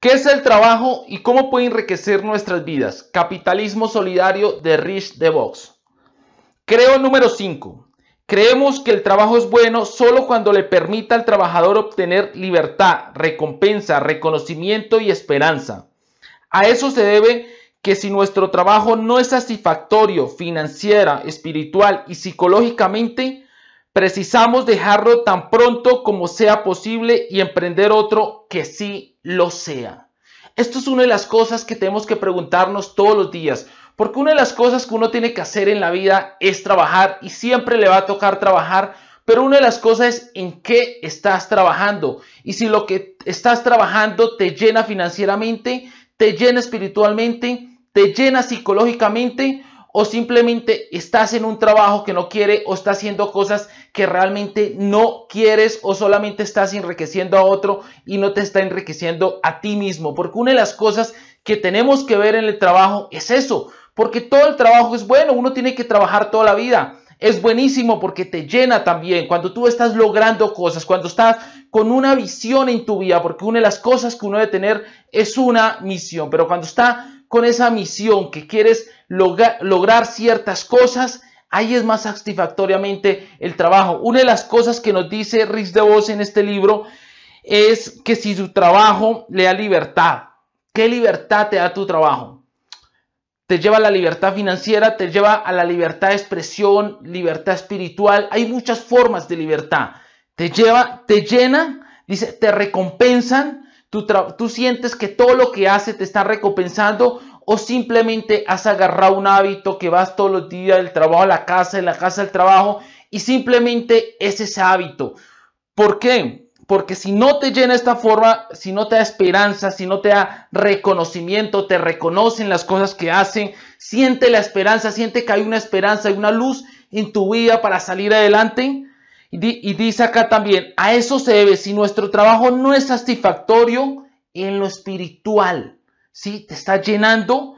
¿Qué es el trabajo y cómo puede enriquecer nuestras vidas? Capitalismo solidario de Rich DeVos. Creo número 5. Creemos que el trabajo es bueno solo cuando le permita al trabajador obtener libertad, recompensa, reconocimiento y esperanza. A eso se debe que si nuestro trabajo no es satisfactorio financiera, espiritual y psicológicamente, Precisamos dejarlo tan pronto como sea posible y emprender otro que sí lo sea. Esto es una de las cosas que tenemos que preguntarnos todos los días, porque una de las cosas que uno tiene que hacer en la vida es trabajar y siempre le va a tocar trabajar, pero una de las cosas es en qué estás trabajando y si lo que estás trabajando te llena financieramente, te llena espiritualmente, te llena psicológicamente o simplemente estás en un trabajo que no quiere o estás haciendo cosas que realmente no quieres o solamente estás enriqueciendo a otro y no te está enriqueciendo a ti mismo. Porque una de las cosas que tenemos que ver en el trabajo es eso, porque todo el trabajo es bueno, uno tiene que trabajar toda la vida. Es buenísimo porque te llena también cuando tú estás logrando cosas, cuando estás con una visión en tu vida, porque una de las cosas que uno debe tener es una misión, pero cuando está con esa misión, que quieres lograr ciertas cosas, ahí es más satisfactoriamente el trabajo. Una de las cosas que nos dice de Vos en este libro es que si su trabajo le da libertad, ¿qué libertad te da tu trabajo? Te lleva a la libertad financiera, te lleva a la libertad de expresión, libertad espiritual. Hay muchas formas de libertad. Te lleva, te llena, dice, te recompensan ¿Tú, sientes que todo lo que haces te está recompensando o simplemente has agarrado un hábito que vas todos los días del trabajo a la casa, de la casa al trabajo y simplemente es ese hábito? ¿Por qué? Porque si no te llena esta forma, si no te da esperanza, si no te da reconocimiento, te reconocen las cosas que hacen, siente la esperanza, siente que hay una esperanza, hay una luz en tu vida para salir adelante, y, dice acá también, a eso se debe, si nuestro trabajo no es satisfactorio en lo espiritual, Si Te está llenando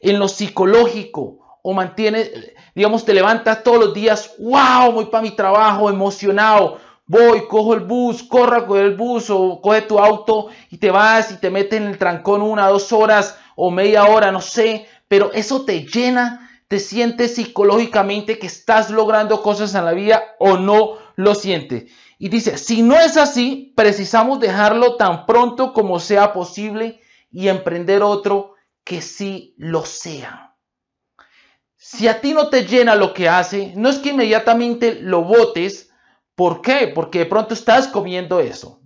en lo psicológico o mantiene, digamos, te levantas todos los días, wow, voy para mi trabajo, emocionado, voy, cojo el bus, corro con el bus o coge tu auto y te vas y te metes en el trancón una, dos horas o media hora, no sé, pero eso te llena, te sientes psicológicamente que estás logrando cosas en la vida o no lo siente. Y dice, si no es así, precisamos dejarlo tan pronto como sea posible y emprender otro que sí lo sea. Si a ti no te llena lo que hace, no es que inmediatamente lo votes. ¿Por qué? Porque de pronto estás comiendo eso.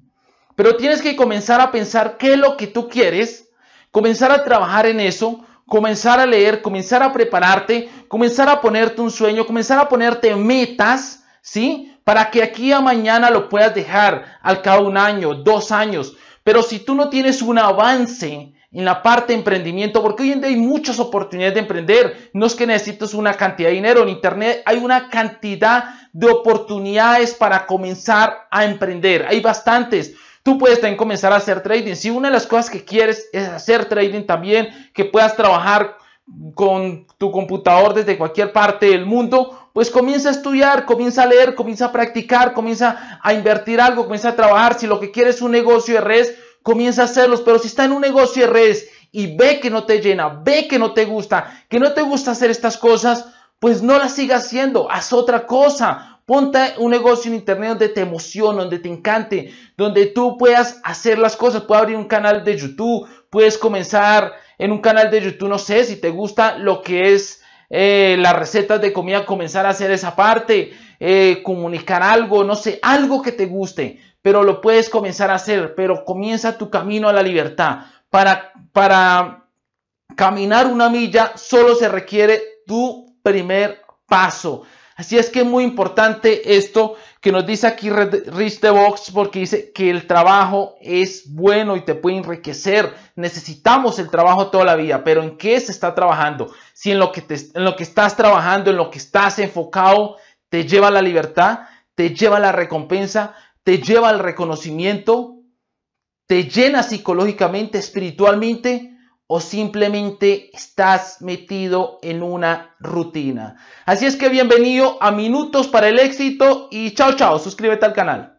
Pero tienes que comenzar a pensar qué es lo que tú quieres, comenzar a trabajar en eso, comenzar a leer, comenzar a prepararte, comenzar a ponerte un sueño, comenzar a ponerte metas, ¿sí? para que aquí a mañana lo puedas dejar al cabo de un año, dos años. Pero si tú no tienes un avance en la parte de emprendimiento, porque hoy en día hay muchas oportunidades de emprender, no es que necesites una cantidad de dinero, en Internet hay una cantidad de oportunidades para comenzar a emprender, hay bastantes. Tú puedes también comenzar a hacer trading. Si una de las cosas que quieres es hacer trading también, que puedas trabajar con tu computador desde cualquier parte del mundo, pues comienza a estudiar, comienza a leer, comienza a practicar, comienza a invertir algo, comienza a trabajar. Si lo que quieres es un negocio de redes, comienza a hacerlos. Pero si está en un negocio de redes y ve que no te llena, ve que no te gusta, que no te gusta hacer estas cosas, pues no las sigas haciendo, haz otra cosa. Ponte un negocio en internet donde te emocione, donde te encante, donde tú puedas hacer las cosas. Puedes abrir un canal de YouTube, puedes comenzar en un canal de YouTube, no sé si te gusta lo que es eh, las recetas de comida, comenzar a hacer esa parte, eh, comunicar algo, no sé, algo que te guste, pero lo puedes comenzar a hacer, pero comienza tu camino a la libertad. Para, para caminar una milla solo se requiere tu primer paso. Así es que es muy importante esto que nos dice aquí Rich the Box porque dice que el trabajo es bueno y te puede enriquecer. Necesitamos el trabajo toda la vida, pero ¿en qué se está trabajando? Si en lo que, en lo que estás trabajando, en lo que estás enfocado, te lleva la libertad, te lleva la recompensa, te lleva el reconocimiento, te llena psicológicamente, espiritualmente, o simplemente estás metido en una rutina. Así es que bienvenido a Minutos para el Éxito y chao chao, suscríbete al canal.